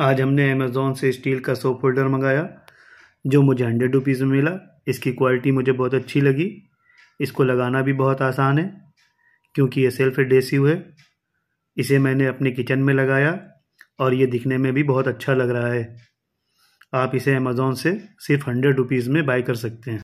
आज हमने अमेज़ोन से स्टील का सोप होल्डर मंगाया जो मुझे हंड्रेड रुपीज़ में मिला इसकी क्वालिटी मुझे बहुत अच्छी लगी इसको लगाना भी बहुत आसान है क्योंकि ये सेल्फ एडेसिव है इसे मैंने अपने किचन में लगाया और ये दिखने में भी बहुत अच्छा लग रहा है आप इसे अमेज़ोन से सिर्फ हंड्रेड रुपीज़ में बाई कर सकते हैं